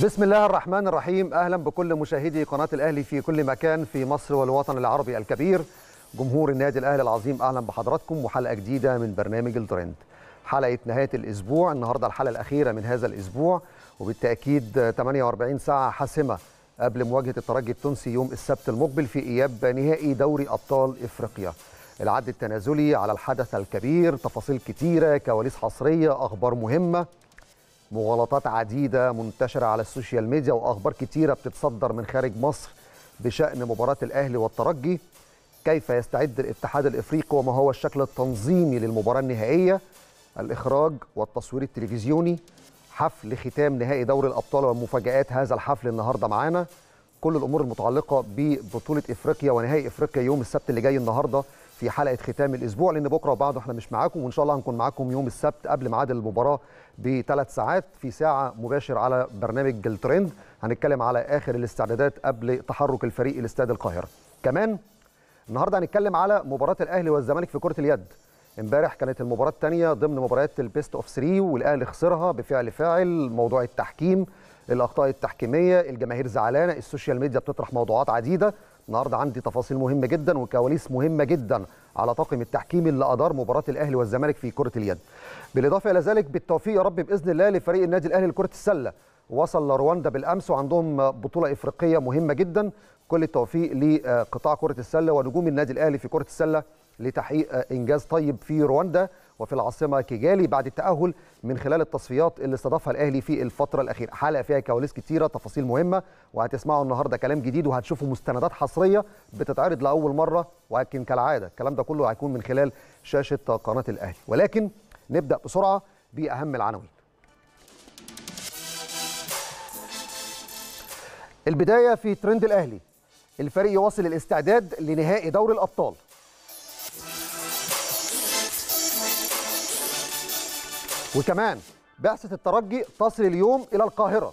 بسم الله الرحمن الرحيم اهلا بكل مشاهدي قناه الاهلي في كل مكان في مصر والوطن العربي الكبير جمهور النادي الاهلي العظيم اهلا بحضراتكم وحلقه جديده من برنامج الترند حلقه نهايه الاسبوع النهارده الحلقه الاخيره من هذا الاسبوع وبالتاكيد 48 ساعه حاسمه قبل مواجهه الترجي التونسي يوم السبت المقبل في اياب نهائي دوري ابطال افريقيا العد التنازلي على الحدث الكبير تفاصيل كتيره كواليس حصريه اخبار مهمه مغالطات عديدة منتشرة على السوشيال ميديا وأخبار كتيرة بتتصدر من خارج مصر بشأن مباراة الأهلي والترجي كيف يستعد الاتحاد الإفريقي وما هو الشكل التنظيمي للمباراة النهائية الإخراج والتصوير التلفزيوني حفل ختام نهائي دوري الأبطال ومفاجآت هذا الحفل النهاردة معانا كل الأمور المتعلقة ببطولة إفريقيا ونهائي إفريقيا يوم السبت اللي جاي النهاردة في حلقه ختام الاسبوع لان بكره وبعده احنا مش معاكم وان شاء الله هنكون معاكم يوم السبت قبل ميعاد المباراه بثلاث ساعات في ساعه مباشر على برنامج الترند هنتكلم على اخر الاستعدادات قبل تحرك الفريق لاستاد القاهره كمان النهارده هنتكلم على مباراه الاهلي والزمالك في كره اليد امبارح كانت المباراه الثانيه ضمن مباريات البيست اوف 3 والاهلي خسرها بفعل فاعل موضوع التحكيم الاخطاء التحكيميه الجماهير زعلانه السوشيال ميديا بتطرح موضوعات عديده النهارده عندي تفاصيل مهمه جدا وكواليس مهمه جدا على طاقم التحكيم اللي ادار مباراه الاهلي والزمالك في كره اليد. بالاضافه الى ذلك بالتوفيق يا رب باذن الله لفريق النادي الاهلي لكره السله وصل لرواندا بالامس وعندهم بطوله افريقيه مهمه جدا كل التوفيق لقطاع كره السله ونجوم النادي الاهلي في كره السله لتحقيق انجاز طيب في رواندا وفي العاصمه كيجالي بعد التاهل من خلال التصفيات اللي استضافها الاهلي في الفتره الاخيره حلقه فيها كواليس كتيره تفاصيل مهمه وهتسمعوا النهارده كلام جديد وهتشوفوا مستندات حصريه بتتعرض لاول مره ولكن كالعاده الكلام ده كله هيكون من خلال شاشه قناه الاهلي ولكن نبدا بسرعه باهم العناوين البدايه في ترند الاهلي الفريق يواصل الاستعداد لنهائي دوري الابطال وكمان بعثة الترجي تصل اليوم إلى القاهرة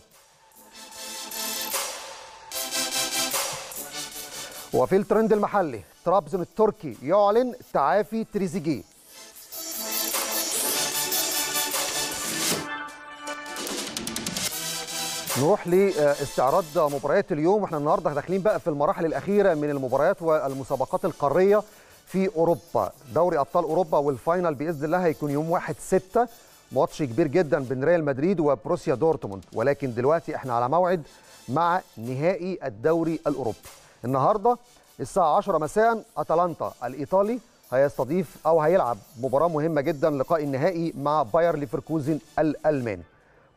وفي الترند المحلي ترابزون التركي يعلن تعافي تريزيجيه نروح لاستعراض مباريات اليوم واحنا النهارده داخلين بقى في المراحل الاخيره من المباريات والمسابقات القاريه في اوروبا دوري ابطال اوروبا والفاينل باذن الله هيكون يوم 1 6 ماتش كبير جدا بين ريال مدريد وبروسيا دورتموند ولكن دلوقتي احنا على موعد مع نهائي الدوري الاوروبي النهارده الساعه 10 مساء اتلانتا الايطالي هيستضيف او هيلعب مباراه مهمه جدا لقاء النهائي مع باير ليفركوزن الالماني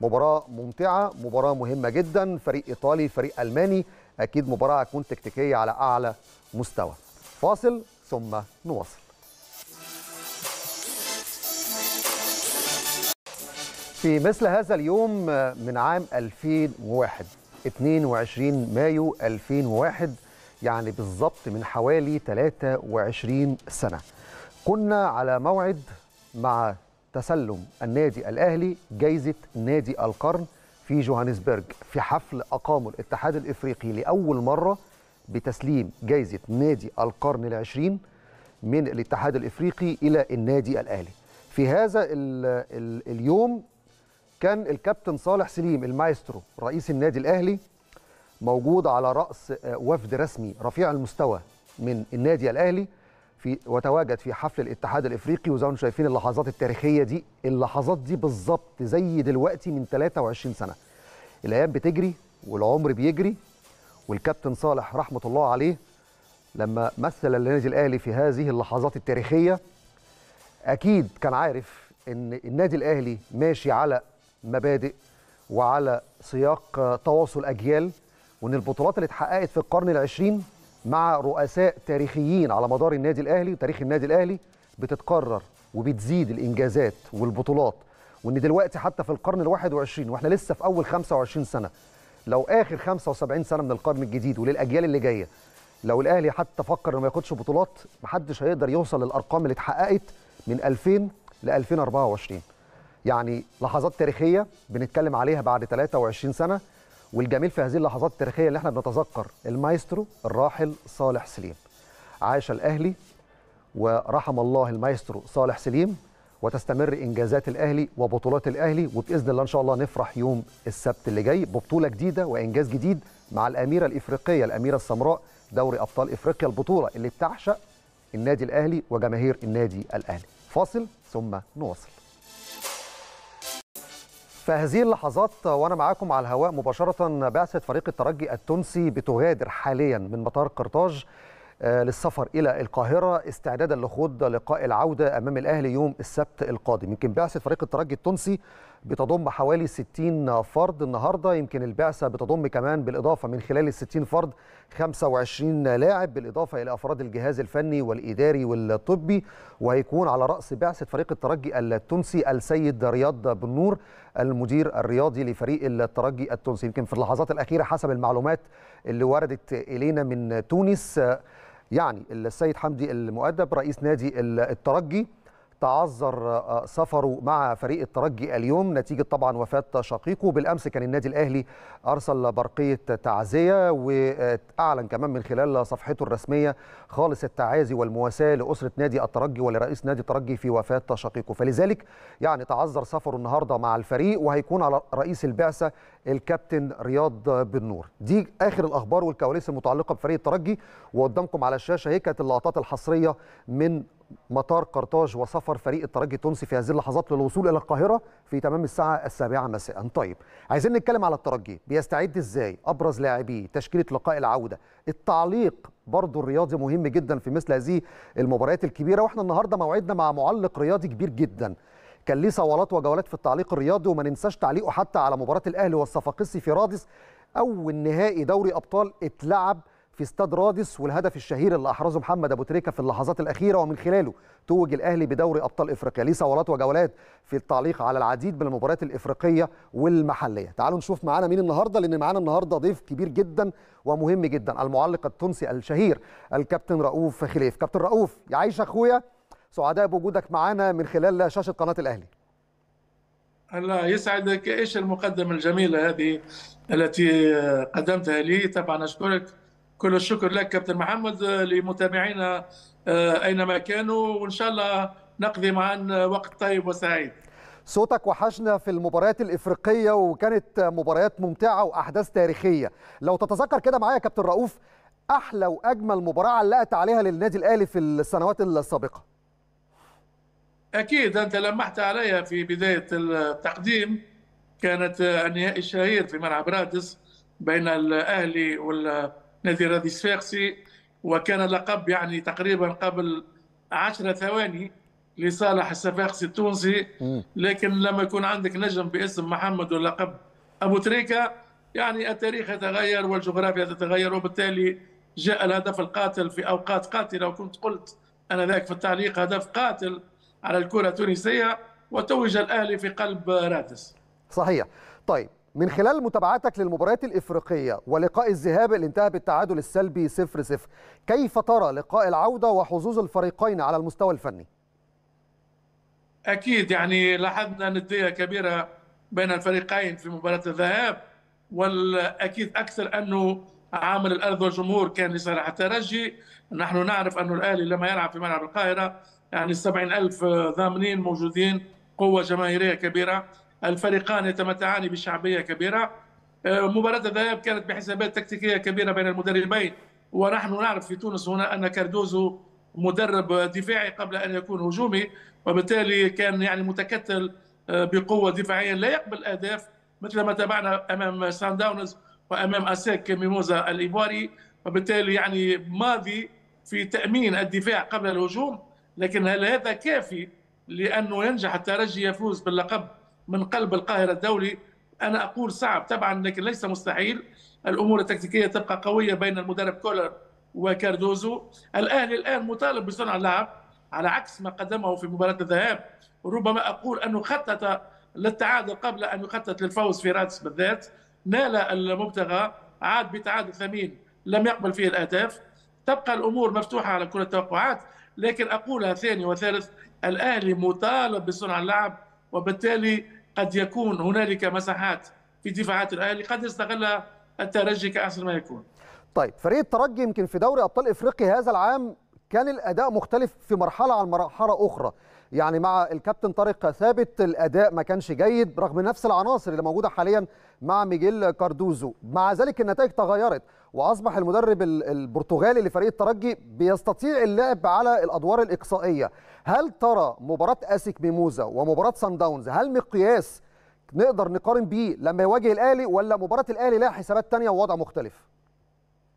مباراه ممتعه مباراه مهمه جدا فريق ايطالي فريق الماني اكيد مباراه هتكون تكتيكيه على اعلى مستوى فاصل ثم نواصل في مثل هذا اليوم آه، من عام 2001 22 مايو 2001 يعني بالظبط من حوالي 23 سنة كنا على موعد مع تسلم النادي الأهلي جايزة نادي القرن في جوهانسبرج في حفل أقامه الاتحاد الإفريقي لأول مرة بتسليم جايزة نادي القرن العشرين من الاتحاد الإفريقي إلى النادي الأهلي في هذا اليوم كان الكابتن صالح سليم المايسترو رئيس النادي الاهلي موجود على راس آه، وفد رسمي رفيع المستوى من النادي الاهلي في وتواجد في حفل الاتحاد الافريقي وزي ما شايفين اللحظات التاريخيه دي اللحظات دي بالظبط زي دلوقتي من 23 سنه الايام بتجري والعمر بيجري والكابتن صالح رحمه الله عليه لما مثل النادي الاهلي في هذه اللحظات التاريخيه اكيد كان عارف ان النادي الاهلي ماشي على مبادئ وعلى سياق تواصل أجيال وإن البطولات اللي اتحققت في القرن العشرين مع رؤساء تاريخيين على مدار النادي الأهلي وتاريخ النادي الأهلي بتتكرر وبتزيد الإنجازات والبطولات وإن دلوقتي حتى في القرن الواحد وعشرين وإحنا لسه في أول 25 سنة لو آخر 75 سنة من القرن الجديد وللأجيال اللي جاية لو الأهلي حتى فكر إنه ما ياخدش بطولات محدش هيقدر يوصل للأرقام اللي اتحققت من 2000 ل 2024 يعني لحظات تاريخيه بنتكلم عليها بعد 23 سنه والجميل في هذه اللحظات التاريخيه اللي احنا بنتذكر المايسترو الراحل صالح سليم عاش الاهلي ورحم الله المايسترو صالح سليم وتستمر انجازات الاهلي وبطولات الاهلي وباذن الله ان شاء الله نفرح يوم السبت اللي جاي ببطوله جديده وانجاز جديد مع الاميره الافريقيه الاميره السمراء دوري ابطال افريقيا البطوله اللي بتعشق النادي الاهلي وجماهير النادي الاهلي فاصل ثم نواصل في هذه اللحظات وانا معاكم على الهواء مباشره بعثه فريق الترجي التونسي بتغادر حاليا من مطار قرطاج آه، للسفر الى القاهره استعدادا لخوض لقاء العوده امام الاهلي يوم السبت القادم يمكن بعثه فريق الترجي التونسي بتضم حوالي 60 فرد النهارده يمكن البعثه بتضم كمان بالاضافه من خلال ال 60 فرد 25 لاعب بالاضافه الى افراد الجهاز الفني والاداري والطبي وهيكون على راس بعثه فريق الترجي التونسي السيد رياض بن نور المدير الرياضي لفريق الترجي التونسي يمكن في اللحظات الاخيره حسب المعلومات اللي وردت الينا من تونس يعني السيد حمدي المؤدب رئيس نادي الترجي تعذر آه، آه، سفره مع فريق الترجي اليوم نتيجة طبعا وفاة شقيقه بالأمس كان النادي الأهلي أرسل برقية تعزية وأعلن كمان من خلال صفحته الرسمية خالص التعازي والمواساة لأسرة نادي الترجي ولرئيس نادي الترجي في وفاة شقيقه فلذلك يعني تعذر سفره النهاردة مع الفريق وهيكون على رئيس البعثة الكابتن رياض بن نور دي آخر الأخبار والكواليس المتعلقة بفريق الترجي وقدامكم على الشاشة هي كانت اللقطات الحصرية من مطار قرطاج وسفر فريق الترجي التونسي في هذه اللحظات للوصول الى القاهره في تمام الساعه السابعه مساء. طيب عايزين نتكلم على الترجي بيستعد ازاي؟ ابرز لاعبيه، تشكيله لقاء العوده، التعليق برضه الرياضي مهم جدا في مثل هذه المباريات الكبيره واحنا النهارده موعدنا مع معلق رياضي كبير جدا. كان ليه صولات وجولات في التعليق الرياضي وما ننساش تعليقه حتى على مباراه الاهلي والصفاقسي في رادس اول نهائي دوري ابطال اتلعب في استاد رادس والهدف الشهير اللي احرزه محمد ابو تريكه في اللحظات الاخيره ومن خلاله توج الاهلي بدوري ابطال افريقيا ليه صولات وجولات في التعليق على العديد من المباريات الافريقيه والمحليه تعالوا نشوف معانا مين النهارده لان معانا النهارده ضيف كبير جدا ومهم جدا المعلق التونسي الشهير الكابتن رؤوف خليف كابتن رؤوف يعيش اخويا سعداء بوجودك معانا من خلال شاشه قناه الاهلي الله يسعدك ايش المقدمه الجميله هذه التي قدمتها لي طبعا اشكرك كل الشكر لك كابتن محمد آه، لمتابعينا آه، اينما كانوا وان شاء الله نقضي معا آه، وقت طيب وسعيد صوتك وحشنا في المباريات الإفريقية وكانت مباريات ممتعة وأحداث تاريخية لو تتذكر كده معايا كابتن رؤوف أحلى وأجمل مباراة علقت عليها للنادي الأهلي في السنوات السابقة أكيد أنت لمحت عليها في بداية التقديم كانت النهائي الشهير في ملعب رادس بين الأهلي وال نادي الرياضي الصفاقسي وكان لقب يعني تقريبا قبل 10 ثواني لصالح الصفاقسي التونسي لكن لما يكون عندك نجم باسم محمد واللقب ابو تريكه يعني التاريخ يتغير والجغرافيا تتغير وبالتالي جاء الهدف القاتل في اوقات قاتله وكنت قلت انا ذاك في التعليق هدف قاتل على الكره التونسيه وتوج الاهلي في قلب رادس. صحيح. طيب من خلال متابعتك للمباريات الإفريقية ولقاء الذهاب اللي انتهى بالتعادل السلبي 0-0 كيف ترى لقاء العودة وحظوظ الفريقين على المستوى الفني؟ أكيد يعني لاحظنا ندية كبيرة بين الفريقين في مباراة الذهاب والأكيد أكثر أنه عامل الأرض والجمهور كان لصالح الترجي نحن نعرف أنه الأهلي لما يلعب في ملعب القاهرة يعني 70 ألف ضامنين موجودين قوة جماهيرية كبيرة الفريقان يتمتعان بشعبيه كبيره آه، مباراه الذهاب كانت بحسابات تكتيكيه كبيره بين المدربين ونحن نعرف في تونس هنا ان كاردوزو مدرب دفاعي قبل ان يكون هجومي وبالتالي كان يعني متكتل آه، بقوه دفاعيه لا يقبل اهداف مثل ما تابعنا امام سان داونز وامام اساك ميموزا الايفواري وبالتالي يعني ماضي في تامين الدفاع قبل الهجوم لكن هل هذا كافي لانه ينجح الترجي يفوز باللقب من قلب القاهرة الدولي أنا أقول صعب طبعا لكن ليس مستحيل الأمور التكتيكية تبقى قوية بين المدرب كولر وكاردوزو الأهلي الآن مطالب بصنع لعب على عكس ما قدمه في مباراة الذهاب ربما أقول أنه خطط للتعادل قبل أن يخطط للفوز في رادس بالذات نال المبتغى عاد بتعادل ثمين لم يقبل فيه الأهداف تبقى الأمور مفتوحة على كل التوقعات لكن أقولها ثاني وثالث الأهلي مطالب بصنع اللعب وبالتالي قد يكون هنالك مساحات في دفاعات الاهلي قد يستغلها الترجي كاحسن ما يكون. طيب فريق الترجي يمكن في دوري ابطال افريقيا هذا العام كان الاداء مختلف في مرحله عن مرحله اخرى يعني مع الكابتن طارق ثابت الاداء ما كانش جيد رغم نفس العناصر اللي موجوده حاليا مع ميجيل كاردوزو مع ذلك النتائج تغيرت واصبح المدرب البرتغالي لفريق الترجي بيستطيع اللعب على الادوار الاقصائيه هل ترى مباراه اسيك ميموزا ومباراه سان داونز هل مقياس نقدر نقارن بيه لما يواجه الاهلي ولا مباراه الاهلي لها حسابات ثانيه ووضع مختلف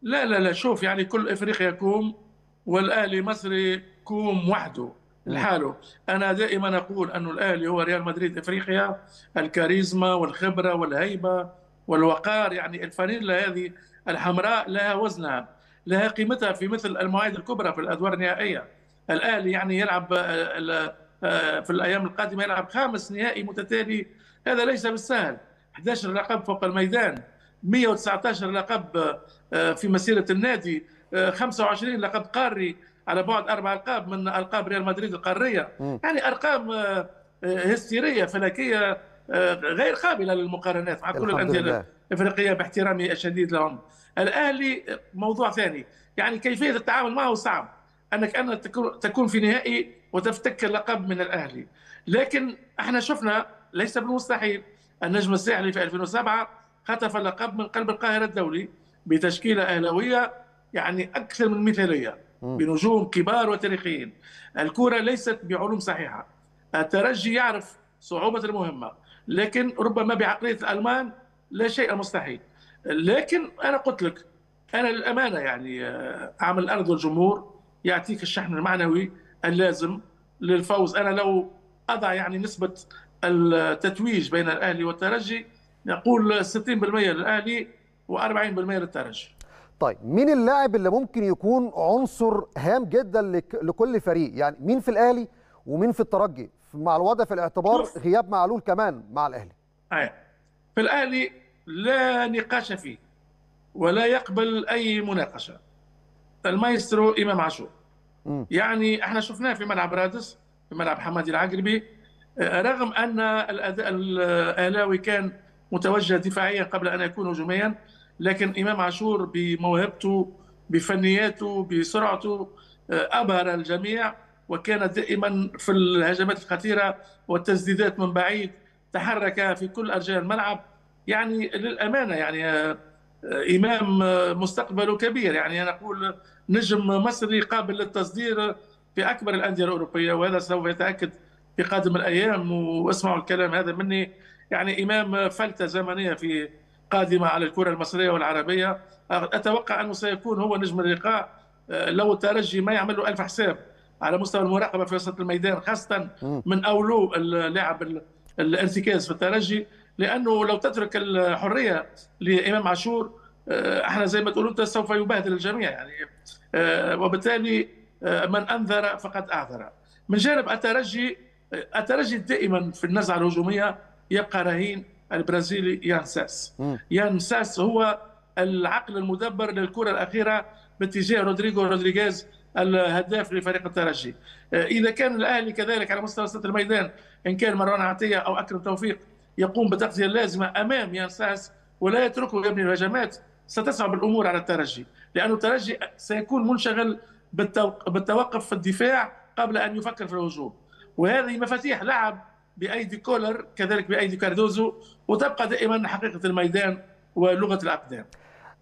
لا لا لا شوف يعني كل افريقيا يقوم والاهلي مصري كوم وحده لحاله انا دائما اقول انه الاهلي هو ريال مدريد افريقيا الكاريزما والخبره والهيبه والوقار يعني الفانيلا هذه الحمراء لها وزنها لها قيمتها في مثل المواعيد الكبرى في الادوار النهائيه الاهلي يعني يلعب آه، آه، في الايام القادمه يلعب خامس نهائي متتالي هذا ليس بالسهل 11 لقب فوق الميدان 119 لقب آه، في مسيره النادي 25 لقب قاري على بعد اربع القاب من القاب ريال مدريد القاريه يعني ارقام آه، آه، هستيريه فلكيه آه، غير قابله للمقارنات مع كل الانديه الافريقيه باحترامي الشديد لهم. الاهلي موضوع ثاني يعني كيفيه التعامل معه صعب انك ان تكون في نهائي وتفتك اللقب من الاهلي لكن احنا شفنا ليس بالمستحيل النجم الساحلي في 2007 خطف اللقب من قلب القاهره الدولي بتشكيله اهلاويه يعني اكثر من مثاليه بنجوم كبار وتاريخيين الكره ليست بعلوم صحيحه الترجي يعرف صعوبه المهمه لكن ربما بعقليه الالمان لا شيء مستحيل لكن انا قلت لك انا للامانه يعني آه، عمل الارض والجمهور يعطيك الشحن المعنوي اللازم للفوز انا لو اضع يعني نسبه التتويج بين الاهلي والترجي نقول 60% للاهلي و40% للترجي طيب مين اللاعب اللي ممكن يكون عنصر هام جدا لكل فريق يعني مين في الاهلي ومين في الترجي مع الوضع في الاعتبار غياب معلول كمان مع الاهلي آه. في الاهلي لا نقاش فيه ولا يقبل اي مناقشه المايسترو امام عاشور يعني احنا شفناه في ملعب رادس في ملعب حمادي العقربي آه، رغم ان الاداء الاهلاوي كان متوجه دفاعيا قبل ان يكون هجوميا لكن امام عاشور بموهبته بفنياته بسرعته آه، ابهر الجميع وكان دائما في الهجمات الخطيره والتسديدات من بعيد تحرك في كل ارجاء الملعب يعني للامانه يعني آه، آه، امام مستقبله كبير يعني انا اقول نجم مصري قابل للتصدير في اكبر الانديه الاوروبيه وهذا سوف يتاكد في قادم الايام واسمعوا الكلام هذا مني يعني امام فلته زمنيه في القادمة على الكرة المصرية والعربية أتوقع أنه سيكون هو نجم اللقاء آه، لو الترجي ما يعمل له ألف حساب على مستوى المراقبة في وسط الميدان خاصة من أولو اللاعب الارتكاز في الترجي لأنه لو تترك الحرية لإمام عاشور آه، احنا زي ما تقولوا سوف يبهدل الجميع يعني آه، وبالتالي من انذر فقد اعذر من جانب الترجي الترجي دائما في النزعه الهجوميه يبقى رهين البرازيلي يانساس يانساس هو العقل المدبر للكره الاخيره باتجاه رودريجو رودريغيز الهداف لفريق الترجي آه، اذا كان الاهلي كذلك على مستوى سطح الميدان ان كان مروان عطيه او اكرم توفيق يقوم بالتغذيه اللازمه امام يانساس ولا يتركه يبني الهجمات ستصعب الامور على الترجي لأن الترجي سيكون منشغل بالتوقف في الدفاع قبل ان يفكر في الهجوم وهذه مفاتيح لعب بايدي كولر كذلك بايدي كاردوزو وتبقى دائما حقيقه الميدان ولغه الاقدام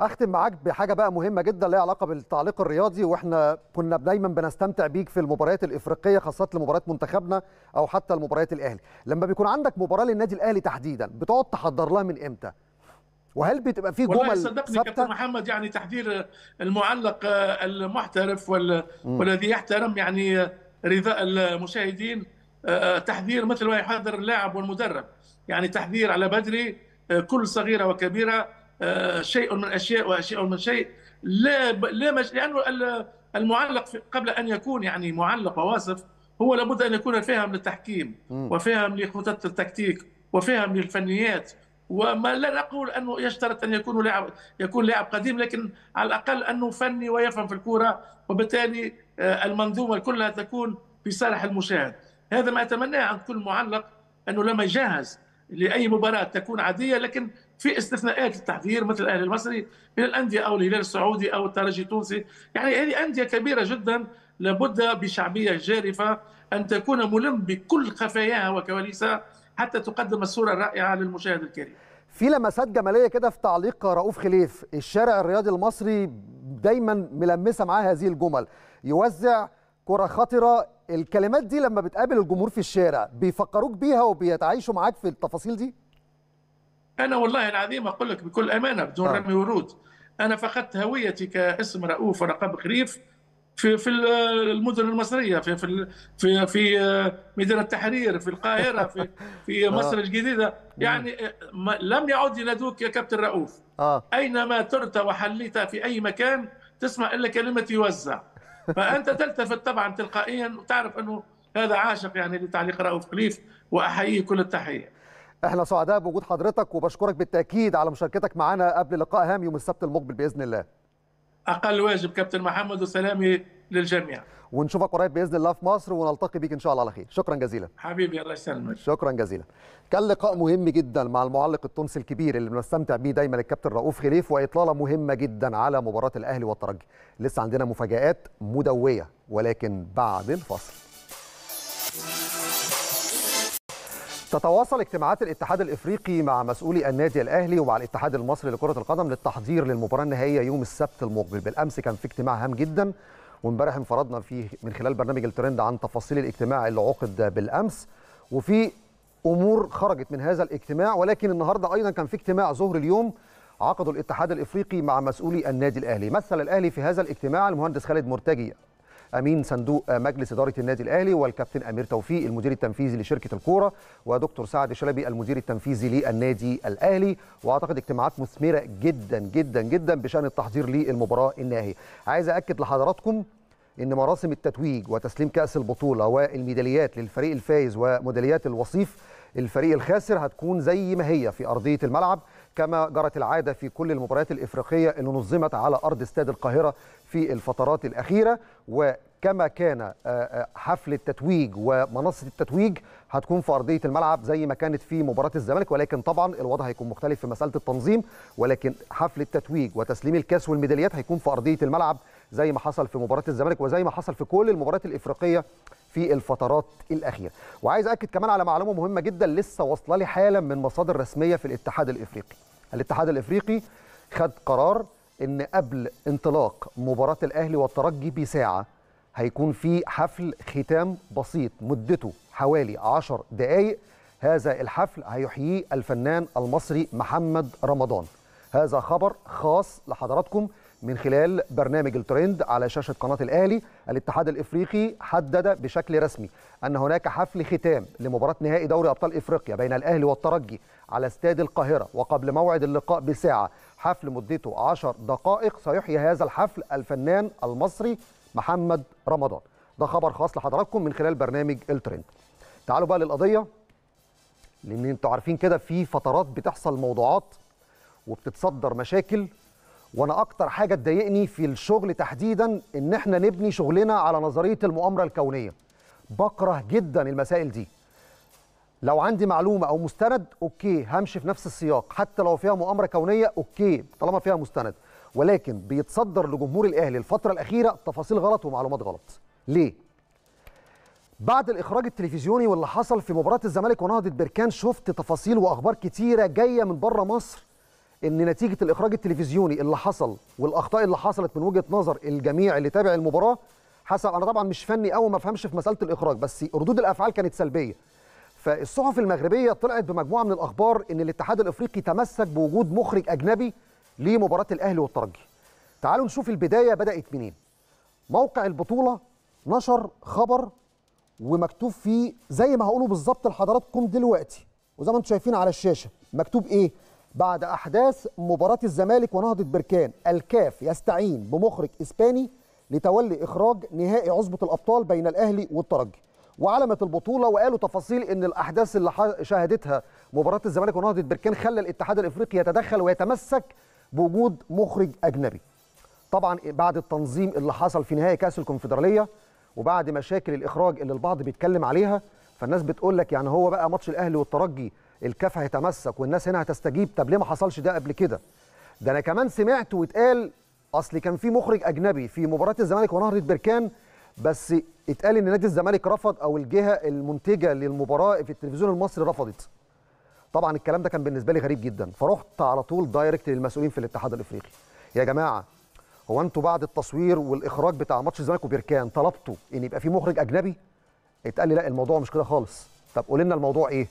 اختم معاك بحاجه بقى مهمه جدا ليها علاقه بالتعليق الرياضي واحنا كنا دايما بنستمتع بيك في المباريات الافريقيه خاصه لمباريات منتخبنا او حتى المباريات الاهلي لما بيكون عندك مباراه للنادي الاهلي تحديدا بتقعد تحضر لها من امتى وهل بتبقى في جمل صدقني كابتن محمد يعني تحضير المعلق آه، المحترف وال... والذي يحترم يعني آه، رضاء المشاهدين تحذير مثل ما يحذر اللاعب والمدرب يعني تحذير على بدري آه، كل صغيره وكبيره آه، شيء من اشياء واشياء من شيء لا لا مش... لانه المعلق قبل ان يكون يعني معلق وواصف هو لابد ان يكون فاهم للتحكيم وفاهم لخطط التكتيك وفاهم للفنيات وما لا نقول انه يشترط ان يكون لاعب يكون لاعب قديم لكن على الاقل انه فني ويفهم في الكوره وبالتالي آه، المنظومه كلها تكون في صالح المشاهد هذا ما أتمناه عند كل معلق أنه لما يجهز لأي مباراة تكون عادية لكن في استثناءات للتحضير مثل الأهلي المصري من الأندية أو الهلال السعودي أو الترجي التونسي يعني هذه أندية كبيرة جدا لابد بشعبية جارفة أن تكون ملم بكل خفاياها وكواليسها حتى تقدم الصورة الرائعة للمشاهد الكريم في لمسات جماليه كده في تعليق رؤوف خليف الشارع الرياضي المصري دايما ملمسه معاه هذه الجمل يوزع كره خطره الكلمات دي لما بتقابل الجمهور في الشارع بيفكروك بيها وبيتعايشوا معاك في التفاصيل دي انا والله العظيم اقول لك بكل امانه بدون آه. رمي ورود انا فقدت هويتي كاسم رؤوف ورقاب خريف في في المدن المصريه في في في, في آه، ميدان التحرير في القاهره في في مصر آه. الجديده يعني آه، لم يعد ينادوك يا كابتن رؤوف آه. اينما ترت وحليت في اي مكان تسمع الا كلمه يوزع فانت تلتفت طبعا تلقائيا وتعرف انه هذا عاشق يعني لتعليق رؤوف كليف واحييه كل التحيه. احنا سعداء بوجود حضرتك وبشكرك بالتاكيد على مشاركتك معنا قبل لقاء هام يوم السبت المقبل باذن الله. اقل واجب كابتن محمد وسلامي للجميع. ونشوفك قريب باذن الله في مصر ونلتقي بيك ان شاء الله على خير شكرا جزيلا حبيبي الله يسلمك شكرا جزيلا كان لقاء مهم جدا مع المعلق التونسي الكبير اللي بنستمتع بيه دايما الكابتن رؤوف خليف واطلاله مهمه جدا على مباراه الاهلي والترجي لسه عندنا مفاجات مدويه ولكن بعد الفصل تتواصل اجتماعات الاتحاد الافريقي مع مسؤولي النادي الاهلي ومع الاتحاد المصري لكره القدم للتحضير للمباراه النهائيه يوم السبت المقبل بالامس كان في اجتماع هام جدا وامبارح انفردنا فيه من خلال برنامج الترند عن تفاصيل الاجتماع اللي عقد بالامس وفي امور خرجت من هذا الاجتماع ولكن النهارده ايضا كان في اجتماع ظهر اليوم عقده الاتحاد الافريقي مع مسؤولي النادي الاهلي مثل الاهلي في هذا الاجتماع المهندس خالد مرتجي امين صندوق مجلس اداره النادي الاهلي والكابتن امير توفيق المدير التنفيذي لشركه الكوره ودكتور سعد شلبي المدير التنفيذي للنادي الاهلي واعتقد اجتماعات مثمره جدا جدا جدا بشان التحضير للمباراه النهائيه عايز اكد لحضراتكم ان مراسم التتويج وتسليم كاس البطوله والميداليات للفريق الفايز وميداليات الوصيف الفريق الخاسر هتكون زي ما هي في ارضيه الملعب كما جرت العادة في كل المباريات الإفريقية اللي نظمت على أرض استاد القاهرة في الفترات الأخيرة وكما كان آه، آه، حفل التتويج ومنصة التتويج هتكون في أرضية الملعب زي ما كانت في مباراة الزمالك ولكن طبعا الوضع هيكون مختلف في مسألة التنظيم ولكن حفل التتويج وتسليم الكاس والميداليات هيكون في أرضية الملعب زي ما حصل في مباراه الزمالك وزي ما حصل في كل المباريات الافريقيه في الفترات الاخيره وعايز اكد كمان على معلومه مهمه جدا لسه واصله لي حالا من مصادر رسميه في الاتحاد الافريقي الاتحاد الافريقي خد قرار ان قبل انطلاق مباراه الاهلي والترجي بساعه هيكون في حفل ختام بسيط مدته حوالي 10 دقائق هذا الحفل هيحييه الفنان المصري محمد رمضان هذا خبر خاص لحضراتكم من خلال برنامج الترند على شاشة قناة الأهلي الاتحاد الإفريقي حدد بشكل رسمي أن هناك حفل ختام لمباراة نهائي دوري أبطال إفريقيا بين الأهلي والترجي على استاد القاهرة وقبل موعد اللقاء بساعة حفل مدته 10 دقائق سيحيي هذا الحفل الفنان المصري محمد رمضان ده خبر خاص لحضراتكم من خلال برنامج الترند تعالوا بقى للقضية لأن أنتوا عارفين كده في فترات بتحصل موضوعات وبتتصدر مشاكل وانا اكتر حاجه تضايقني في الشغل تحديدا ان احنا نبني شغلنا على نظريه المؤامره الكونيه بكره جدا المسائل دي لو عندي معلومه او مستند اوكي همشي في نفس السياق حتى لو فيها مؤامره كونيه اوكي طالما فيها مستند ولكن بيتصدر لجمهور الاهلي الفتره الاخيره تفاصيل غلط ومعلومات غلط ليه بعد الاخراج التلفزيوني واللي حصل في مباراه الزمالك ونهضه بركان شفت تفاصيل واخبار كتيره جايه من بره مصر ان نتيجه الاخراج التلفزيوني اللي حصل والاخطاء اللي حصلت من وجهه نظر الجميع اللي تابع المباراه حسب انا طبعا مش فني قوي ما افهمش في مساله الاخراج بس ردود الافعال كانت سلبيه فالصحف المغربيه طلعت بمجموعه من الاخبار ان الاتحاد الافريقي تمسك بوجود مخرج اجنبي لمباراه الاهلي والترجي تعالوا نشوف البدايه بدات منين موقع البطوله نشر خبر ومكتوب فيه زي ما هقوله بالظبط لحضراتكم دلوقتي وزي ما انتم شايفين على الشاشه مكتوب ايه بعد أحداث مباراة الزمالك ونهضة بركان الكاف يستعين بمخرج إسباني لتولي إخراج نهائي عصبة الأبطال بين الأهلي والترجي وعلمت البطولة وقالوا تفاصيل أن الأحداث اللي شاهدتها مباراة الزمالك ونهضة بركان خلى الاتحاد الإفريقي يتدخل ويتمسك بوجود مخرج أجنبي طبعا بعد التنظيم اللي حصل في نهائي كأس الكونفدرالية وبعد مشاكل الإخراج اللي البعض بيتكلم عليها فالناس بتقول لك يعني هو بقى ماتش الأهلي والترجي الكاف هيتمسك والناس هنا هتستجيب طب ليه ما حصلش ده قبل كده ده انا كمان سمعت واتقال اصل كان في مخرج اجنبي في مباراه الزمالك ونهضه بركان بس اتقال ان نادي الزمالك رفض او الجهه المنتجه للمباراه في التلفزيون المصري رفضت طبعا الكلام ده كان بالنسبه لي غريب جدا فرحت على طول دايركت للمسؤولين في الاتحاد الافريقي يا جماعه هو انتوا بعد التصوير والاخراج بتاع ماتش الزمالك وبركان طلبتوا ان يبقى في مخرج اجنبي اتقال لي لا الموضوع مش كده خالص طب قول لنا الموضوع ايه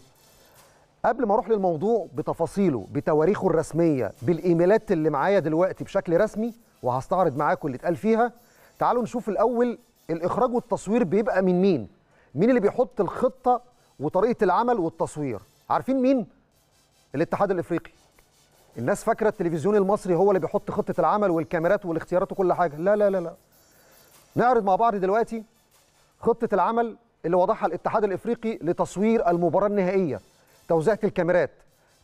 قبل ما اروح للموضوع بتفاصيله بتواريخه الرسميه بالايميلات اللي معايا دلوقتي بشكل رسمي وهستعرض معاكم اللي اتقال فيها تعالوا نشوف الاول الاخراج والتصوير بيبقى من مين مين اللي بيحط الخطه وطريقه العمل والتصوير عارفين مين الاتحاد الافريقي الناس فاكره التلفزيون المصري هو اللي بيحط خطه العمل والكاميرات والاختيارات وكل حاجه لا لا لا لا نعرض مع بعض دلوقتي خطه العمل اللي وضعها الاتحاد الافريقي لتصوير المباراه النهائيه توزيعة الكاميرات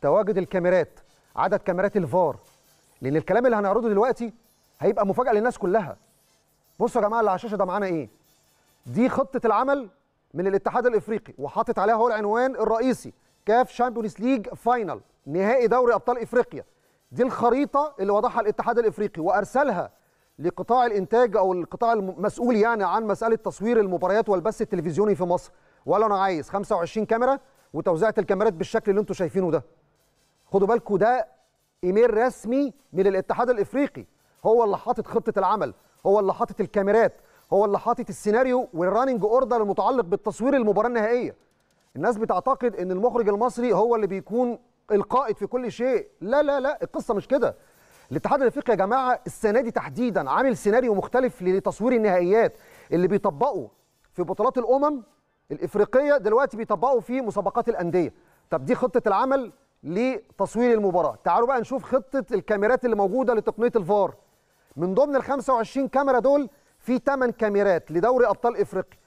تواجد الكاميرات عدد كاميرات الفار لان الكلام اللي هنعرضه دلوقتي هيبقى مفاجاه للناس كلها بصوا يا جماعه اللي على الشاشه ده معانا ايه دي خطه العمل من الاتحاد الافريقي وحاطط عليها هو العنوان الرئيسي كاف شامبيونز ليج فاينل نهائي دوري ابطال افريقيا دي الخريطه اللي وضعها الاتحاد الافريقي وارسلها لقطاع الانتاج او القطاع المسؤول يعني عن مساله تصوير المباريات والبث التلفزيوني في مصر ولا انا عايز 25 كاميرا وتوزيعه الكاميرات بالشكل اللي انتم شايفينه ده خدوا بالكم ده ايميل رسمي من الاتحاد الافريقي هو اللي حاطط خطه العمل هو اللي حاطط الكاميرات هو اللي حاطط السيناريو والراننج اوردر المتعلق بالتصوير المباراه النهائيه الناس بتعتقد ان المخرج المصري هو اللي بيكون القائد في كل شيء لا لا لا القصه مش كده الاتحاد الافريقي يا جماعه السنه دي تحديدا عامل سيناريو مختلف لتصوير النهائيات اللي بيطبقه في بطولات الامم الافريقيه دلوقتي بيطبقوا فيه مسابقات الانديه طب دي خطه العمل لتصوير المباراه تعالوا بقى نشوف خطه الكاميرات اللي موجوده لتقنيه الفار من ضمن ال 25 كاميرا دول في 8 كاميرات لدوري ابطال افريقيا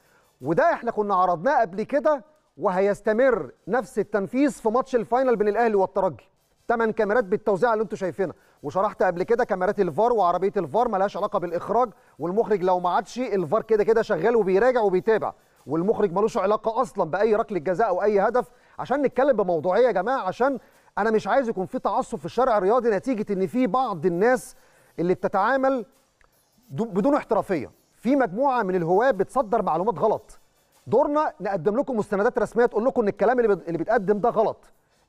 وده احنا كنا عرضناه قبل كده وهيستمر نفس التنفيذ في ماتش الفاينل بين الاهلي والترجي 8 كاميرات بالتوزيع اللي انتم شايفينها وشرحت قبل كده كاميرات الفار وعربيه الفار ملهاش علاقه بالاخراج والمخرج لو ما عادش الفار كده كده شغال وبيراجع وبيتابع والمخرج ملوش علاقه اصلا باي ركله جزاء او اي هدف عشان نتكلم بموضوعيه يا جماعه عشان انا مش عايز يكون في تعصب في الشارع الرياضي نتيجه ان في بعض الناس اللي بتتعامل بدون احترافيه في مجموعه من الهواه بتصدر معلومات غلط دورنا نقدم لكم مستندات رسميه تقول لكم ان الكلام اللي بيتقدم ده غلط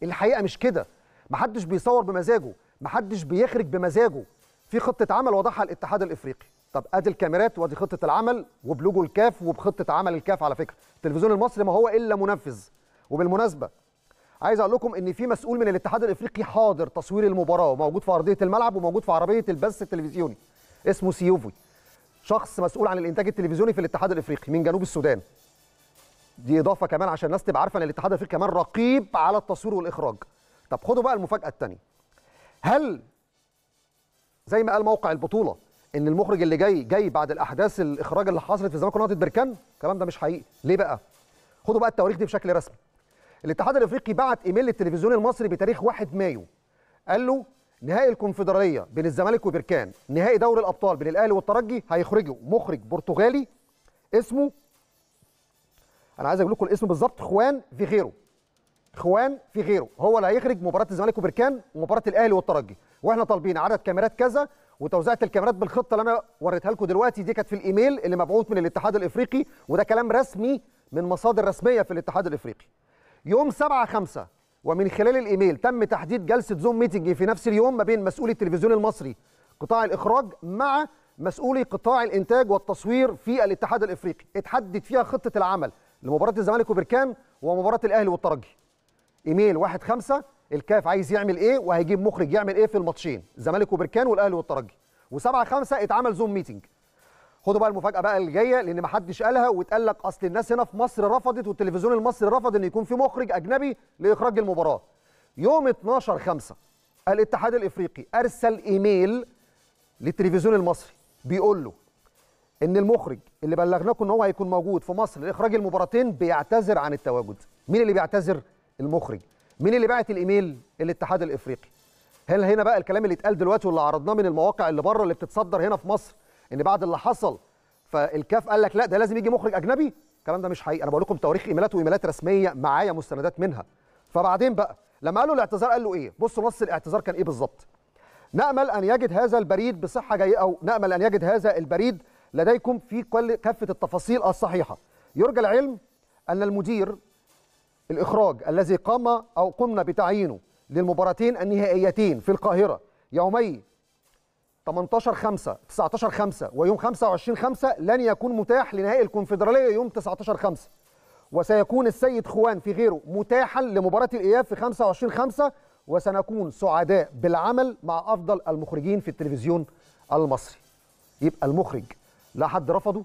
الحقيقه مش كده محدش بيصور بمزاجه محدش بيخرج بمزاجه في خطه عمل وضعها الاتحاد الافريقي طب ادي الكاميرات وادي خطه العمل وبلوجو الكاف وبخطه عمل الكاف على فكره التلفزيون المصري ما هو الا منفذ وبالمناسبه عايز اقول لكم ان في مسؤول من الاتحاد الافريقي حاضر تصوير المباراه وموجود في ارضيه الملعب وموجود في عربيه البث التلفزيوني اسمه سيوفي شخص مسؤول عن الانتاج التلفزيوني في الاتحاد الافريقي من جنوب السودان دي اضافه كمان عشان الناس تبقى عارفه ان الاتحاد الافريقي كمان رقيب على التصوير والاخراج طب خدوا بقى المفاجاه الثانيه هل زي ما قال موقع البطوله ان المخرج اللي جاي جاي بعد الاحداث الاخراج اللي حصلت في زمان قناه بركان الكلام ده مش حقيقي ليه بقى خدوا بقى التواريخ دي بشكل رسمي الاتحاد الافريقي بعت ايميل للتلفزيون المصري بتاريخ 1 مايو قال له نهائي الكونفدراليه بين الزمالك وبركان نهائي دوري الابطال بين الاهلي والترجي هيخرجوا مخرج برتغالي اسمه انا عايز اقول لكم الاسم بالظبط خوان غيره خوان غيره هو اللي هيخرج مباراه الزمالك وبركان ومباراه الاهلي والترجي واحنا طالبين عدد كاميرات كذا وتوزيعه الكاميرات بالخطه اللي انا وريتها لكم دلوقتي دي كانت في الايميل اللي مبعوث من الاتحاد الافريقي وده كلام رسمي من مصادر رسميه في الاتحاد الافريقي يوم 7 5 ومن خلال الايميل تم تحديد جلسه زوم ميتنج في نفس اليوم ما بين مسؤولي التلفزيون المصري قطاع الاخراج مع مسؤولي قطاع الانتاج والتصوير في الاتحاد الافريقي اتحدد فيها خطه العمل لمباراه الزمالك وبركان ومباراه الاهلي والترجي ايميل 1 5 الكاف عايز يعمل ايه وهيجيب مخرج يعمل ايه في الماتشين الزمالك وبركان والاهلي والترجي و7 5 اتعمل زوم ميتنج خدوا بقى المفاجاه بقى اللي جايه لان ما حدش قالها واتقال لك اصل الناس هنا في مصر رفضت والتلفزيون المصري رفض ان يكون في مخرج اجنبي لاخراج المباراه يوم 12 5 الاتحاد الافريقي ارسل ايميل للتلفزيون المصري بيقول له ان المخرج اللي بلغناكم ان هو هيكون موجود في مصر لاخراج المباراتين بيعتذر عن التواجد مين اللي بيعتذر المخرج مين اللي بعت الايميل الاتحاد الافريقي هل هنا بقى الكلام اللي اتقال دلوقتي واللي عرضناه من المواقع اللي بره اللي بتتصدر هنا في مصر ان بعد اللي حصل فالكاف قال لك لا ده لازم يجي مخرج اجنبي الكلام ده مش حقيقي انا بقول لكم تواريخ ايميلات وايميلات رسميه معايا مستندات منها فبعدين بقى لما قالوا الاعتذار قال له ايه بصوا نص الاعتذار كان ايه بالظبط نامل ان يجد هذا البريد بصحه جيده او نامل ان يجد هذا البريد لديكم في كل كافه التفاصيل الصحيحه يرجى العلم ان المدير الإخراج الذي قام أو قمنا بتعيينه للمباراتين النهائيتين في القاهرة يومي 18 5 19 5 ويوم 25 5 لن يكون متاح لنهائي الكونفدرالية يوم 19 5 وسيكون السيد خوان في غيره متاحا لمباراة الإياب في 25 5 وسنكون سعداء بالعمل مع أفضل المخرجين في التلفزيون المصري يبقى المخرج لا حد رفضه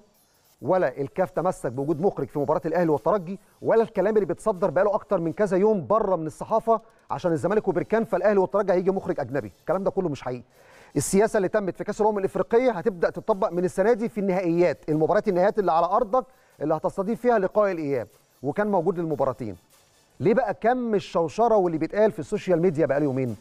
ولا الكاف تمسك بوجود مخرج في مباراه الاهلي والترجي ولا الكلام اللي بيتصدر بقاله اكتر من كذا يوم بره من الصحافه عشان الزمالك وبركان فالاهلي والترجي هيجي مخرج اجنبي الكلام ده كله مش حقيقي السياسه اللي تمت في كاس الامم الافريقيه هتبدا تطبق من السنه دي في النهائيات المباريات النهائيات اللي على ارضك اللي هتستضيف فيها لقاء الاياب وكان موجود للمباراتين ليه بقى كم الشوشره واللي بيتقال في السوشيال ميديا بقى يومين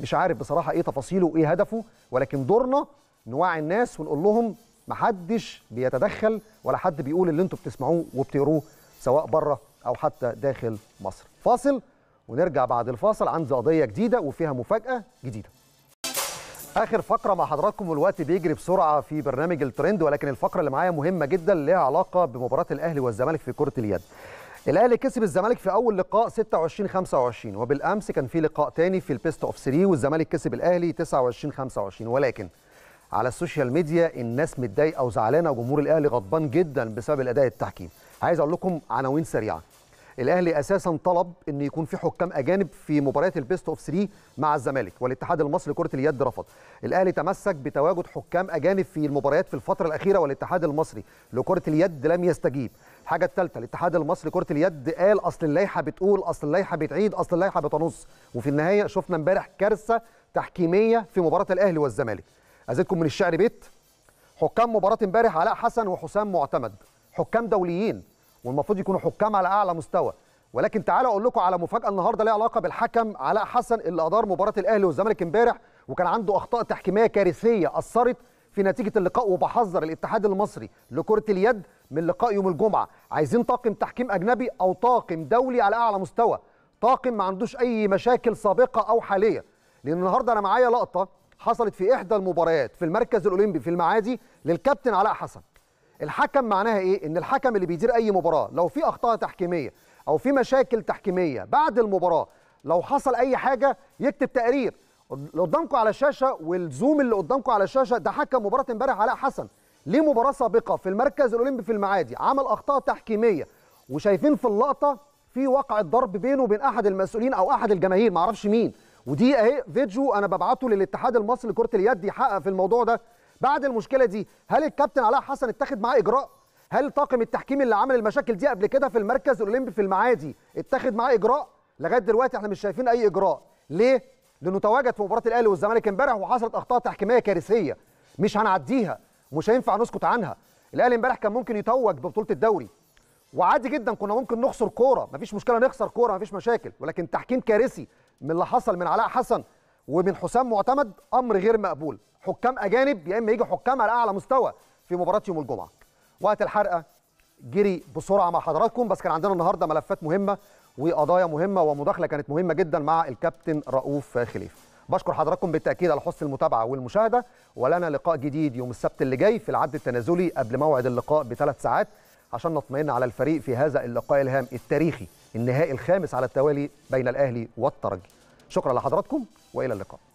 مش عارف بصراحه ايه تفاصيله وايه هدفه ولكن دورنا نوعي الناس ونقول لهم محدش بيتدخل ولا حد بيقول اللي انتوا بتسمعوه وبتقروه سواء بره او حتى داخل مصر فاصل ونرجع بعد الفاصل عند قضيه جديده وفيها مفاجاه جديده اخر فقره مع حضراتكم والوقت بيجري بسرعه في برنامج الترند ولكن الفقره اللي معايا مهمه جدا ليها علاقه بمباراه الاهلي والزمالك في كره اليد الاهلي كسب الزمالك في اول لقاء 26 25 وبالامس كان في لقاء تاني في البيست اوف 3 والزمالك كسب الاهلي 29 25 ولكن على السوشيال ميديا الناس متضايقه وزعلانه وجمهور الاهلي غضبان جدا بسبب الاداء التحكيم عايز اقول لكم عناوين سريعه الاهلي اساسا طلب ان يكون في حكام اجانب في مباريات البيست اوف 3 مع الزمالك والاتحاد المصري لكره اليد رفض الاهلي تمسك بتواجد حكام اجانب في المباريات في الفتره الاخيره والاتحاد المصري لكره اليد لم يستجيب الحاجه الثالثه الاتحاد المصري لكره اليد قال اصل اللائحه بتقول اصل اللائحه بتعيد اصل اللائحه بتنص وفي النهايه شفنا امبارح كارثه تحكيميه في مباراه الاهلي والزمالك ازيدكم من الشعر بيت حكام مباراه امبارح علاء حسن وحسام معتمد حكام دوليين والمفروض يكونوا حكام على اعلى مستوى ولكن تعالوا اقول لكم على مفاجاه النهارده ليها علاقه بالحكم علاء حسن اللي ادار مباراه الاهلي والزمالك امبارح وكان عنده اخطاء تحكيميه كارثيه اثرت في نتيجه اللقاء وبحذر الاتحاد المصري لكره اليد من لقاء يوم الجمعه عايزين طاقم تحكيم اجنبي او طاقم دولي على اعلى مستوى طاقم ما عندوش اي مشاكل سابقه او حاليه لان النهارده انا معايا لقطه حصلت في إحدى المباريات في المركز الأولمبي في المعادي للكابتن علاء حسن الحكم معناها إيه؟ إن الحكم اللي بيدير أي مباراة لو في أخطاء تحكيمية أو في مشاكل تحكيمية بعد المباراة لو حصل أي حاجة يكتب تقرير اللي قدامكم على الشاشة والزوم اللي قدامكم على الشاشة ده حكم مباراة امبارح علاء حسن ليه مباراة سابقة في المركز الأولمبي في المعادي عمل أخطاء تحكيمية وشايفين في اللقطة في وقع الضرب بينه وبين أحد المسؤولين أو أحد الجماهير معرفش مين ودي اهي فيديو انا ببعته للاتحاد المصري لكره اليد يحقق في الموضوع ده بعد المشكله دي هل الكابتن علاء حسن اتخذ معاه اجراء هل طاقم التحكيم اللي عمل المشاكل دي قبل كده في المركز الاولمبي في المعادي اتخذ معاه اجراء لغايه دلوقتي احنا مش شايفين اي اجراء ليه لانه تواجد في مباراه الاهلي والزمالك امبارح وحصلت اخطاء تحكيميه كارثيه مش هنعديها مش هينفع نسكت عنها الاهلي امبارح كان ممكن يتوج ببطوله الدوري وعادي جدا كنا ممكن نخسر كوره مفيش مشكله نخسر كوره مفيش مشاكل ولكن تحكيم كارثي من اللي حصل من علاء حسن ومن حسام معتمد امر غير مقبول حكام اجانب يا اما يجي حكام على اعلى مستوى في مباراه يوم الجمعه وقت الحرقه جري بسرعه مع حضراتكم بس كان عندنا النهارده ملفات مهمه وقضايا مهمه ومداخله كانت مهمه جدا مع الكابتن رؤوف خليفه بشكر حضراتكم بالتاكيد على حسن المتابعه والمشاهده ولنا لقاء جديد يوم السبت اللي جاي في العد التنازلي قبل موعد اللقاء بثلاث ساعات عشان نطمئن على الفريق في هذا اللقاء الهام التاريخي النهائي الخامس على التوالي بين الأهلي والترجي شكرا لحضراتكم وإلى اللقاء